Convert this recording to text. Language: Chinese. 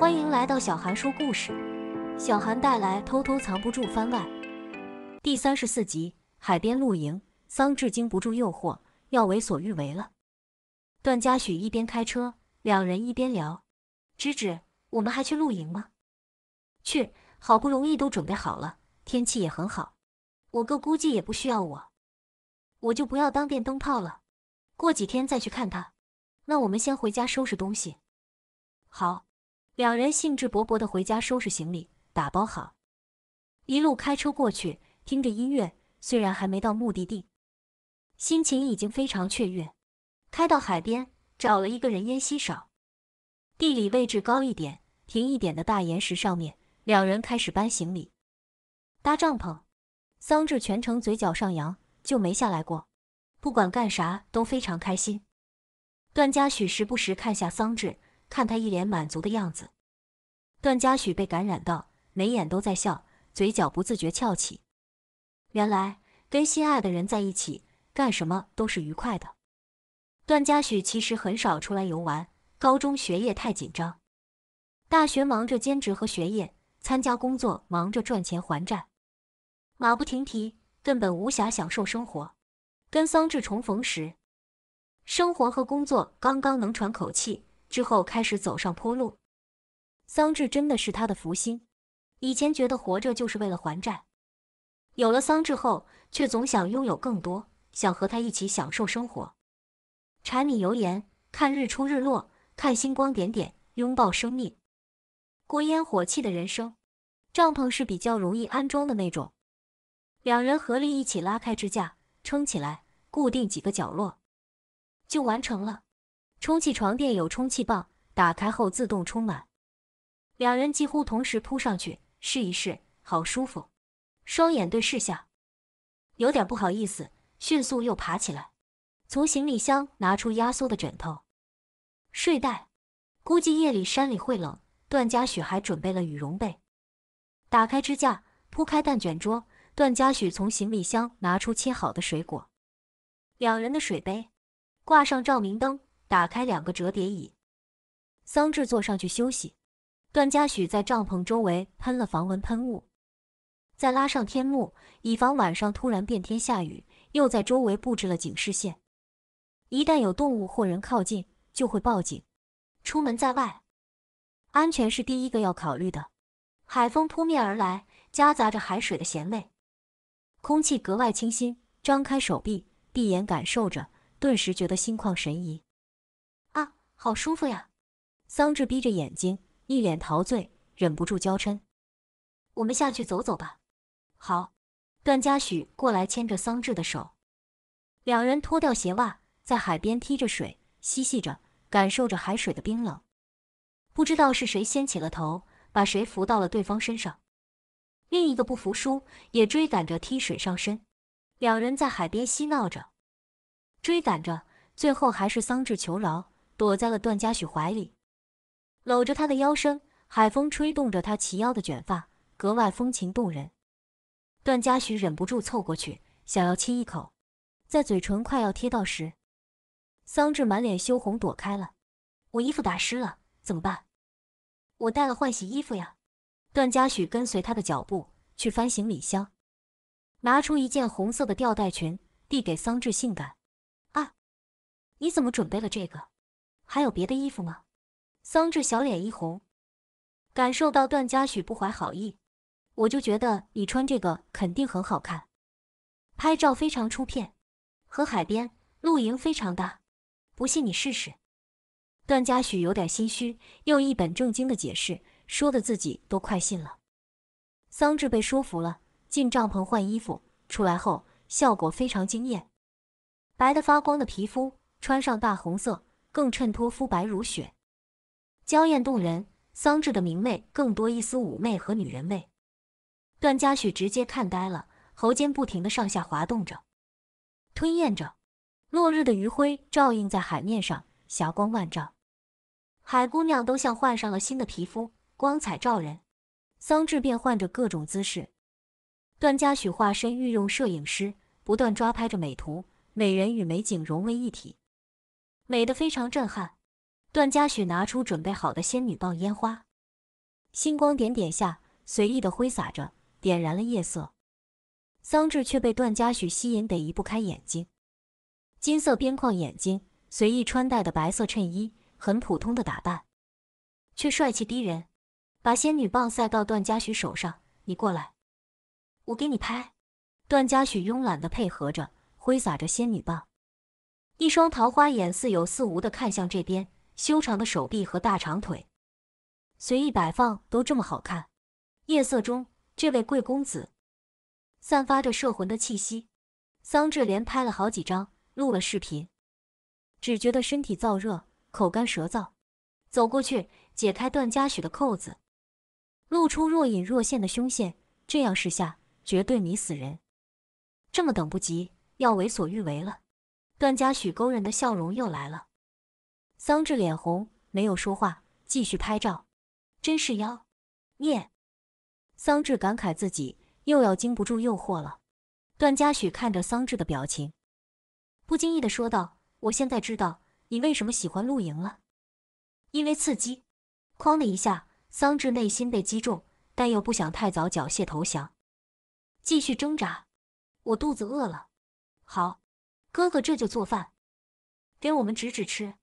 欢迎来到小韩说故事，小韩带来《偷偷藏不住》番外第三十四集：海边露营。桑稚经不住诱惑，要为所欲为了。段嘉许一边开车，两人一边聊：“芝芝，我们还去露营吗？”“去，好不容易都准备好了，天气也很好。我哥估计也不需要我，我就不要当电灯泡了。过几天再去看他。那我们先回家收拾东西。”“好。”两人兴致勃勃地回家收拾行李，打包好，一路开车过去，听着音乐。虽然还没到目的地，心情已经非常雀跃。开到海边，找了一个人烟稀少、地理位置高一点、平一点的大岩石上面，两人开始搬行李、搭帐篷。桑稚全程嘴角上扬，就没下来过，不管干啥都非常开心。段嘉许时不时看下桑稚。看他一脸满足的样子，段嘉许被感染到，眉眼都在笑，嘴角不自觉翘起。原来跟心爱的人在一起，干什么都是愉快的。段嘉许其实很少出来游玩，高中学业太紧张，大学忙着兼职和学业，参加工作忙着赚钱还债，马不停蹄，根本无暇享受生活。跟桑稚重逢时，生活和工作刚刚能喘口气。之后开始走上坡路，桑稚真的是他的福星。以前觉得活着就是为了还债，有了桑稚后，却总想拥有更多，想和他一起享受生活，柴米油盐，看日出日落，看星光点点，拥抱生命，过烟火气的人生。帐篷是比较容易安装的那种，两人合力一起拉开支架，撑起来，固定几个角落，就完成了。充气床垫有充气棒，打开后自动充满。两人几乎同时扑上去试一试，好舒服。双眼对视下，有点不好意思，迅速又爬起来，从行李箱拿出压缩的枕头、睡袋。估计夜里山里会冷，段嘉许还准备了羽绒被。打开支架，铺开蛋卷桌。段嘉许从行李箱拿出切好的水果，两人的水杯，挂上照明灯。打开两个折叠椅，桑稚坐上去休息。段嘉许在帐篷周围喷了防蚊喷雾，再拉上天幕，以防晚上突然变天下雨。又在周围布置了警示线，一旦有动物或人靠近，就会报警。出门在外，安全是第一个要考虑的。海风扑面而来，夹杂着海水的咸味，空气格外清新。张开手臂，闭眼感受着，顿时觉得心旷神怡。好舒服呀！桑稚闭着眼睛，一脸陶醉，忍不住娇嗔：“我们下去走走吧。”好，段嘉许过来牵着桑稚的手，两人脱掉鞋袜，在海边踢着水，嬉戏着，感受着海水的冰冷。不知道是谁先起了头，把谁扶到了对方身上，另一个不服输，也追赶着踢水上身。两人在海边嬉闹着，追赶着，最后还是桑稚求饶。躲在了段嘉许怀里，搂着他的腰身，海风吹动着他齐腰的卷发，格外风情动人。段嘉许忍不住凑过去，想要亲一口，在嘴唇快要贴到时，桑稚满脸羞红躲开了。我衣服打湿了，怎么办？我带了换洗衣服呀。段嘉许跟随他的脚步去翻行李箱，拿出一件红色的吊带裙递给桑稚，性感啊！你怎么准备了这个？还有别的衣服吗？桑稚小脸一红，感受到段嘉许不怀好意，我就觉得你穿这个肯定很好看，拍照非常出片，和海边露营非常搭，不信你试试。段嘉许有点心虚，又一本正经的解释，说的自己都快信了。桑稚被说服了，进帐篷换衣服，出来后效果非常惊艳，白的发光的皮肤，穿上大红色。更衬托肤白如雪，娇艳动人。桑稚的明媚更多一丝妩媚和女人味。段嘉许直接看呆了，喉间不停的上下滑动着，吞咽着。落日的余晖照映在海面上，霞光万丈，海姑娘都像换上了新的皮肤，光彩照人。桑稚变换着各种姿势，段嘉许化身御用摄影师，不断抓拍着美图，美人与美景融为一体。美的非常震撼，段嘉许拿出准备好的仙女棒烟花，星光点点下随意的挥洒着，点燃了夜色。桑稚却被段嘉许吸引得移不开眼睛，金色边框眼睛，随意穿戴的白色衬衣，很普通的打扮，却帅气逼人。把仙女棒塞到段嘉许手上，你过来，我给你拍。段嘉许慵懒的配合着，挥洒着仙女棒。一双桃花眼似有似无的看向这边，修长的手臂和大长腿随意摆放都这么好看。夜色中，这位贵公子散发着摄魂的气息。桑稚连拍了好几张，录了视频，只觉得身体燥热，口干舌燥。走过去解开段嘉许的扣子，露出若隐若现的胸线，这样试下绝对迷死人。这么等不及，要为所欲为了。段嘉许勾人的笑容又来了，桑稚脸红，没有说话，继续拍照。真是妖孽！桑稚感慨自己又要经不住诱惑了。段嘉许看着桑稚的表情，不经意的说道：“我现在知道你为什么喜欢露营了，因为刺激。”哐的一下，桑稚内心被击中，但又不想太早缴械投降，继续挣扎。我肚子饿了。好。哥哥，这就做饭，给我们指指吃。